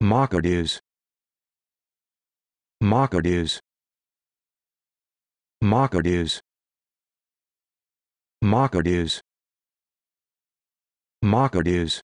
Marketers. Marketers. Marketers. Marketers. Marketers.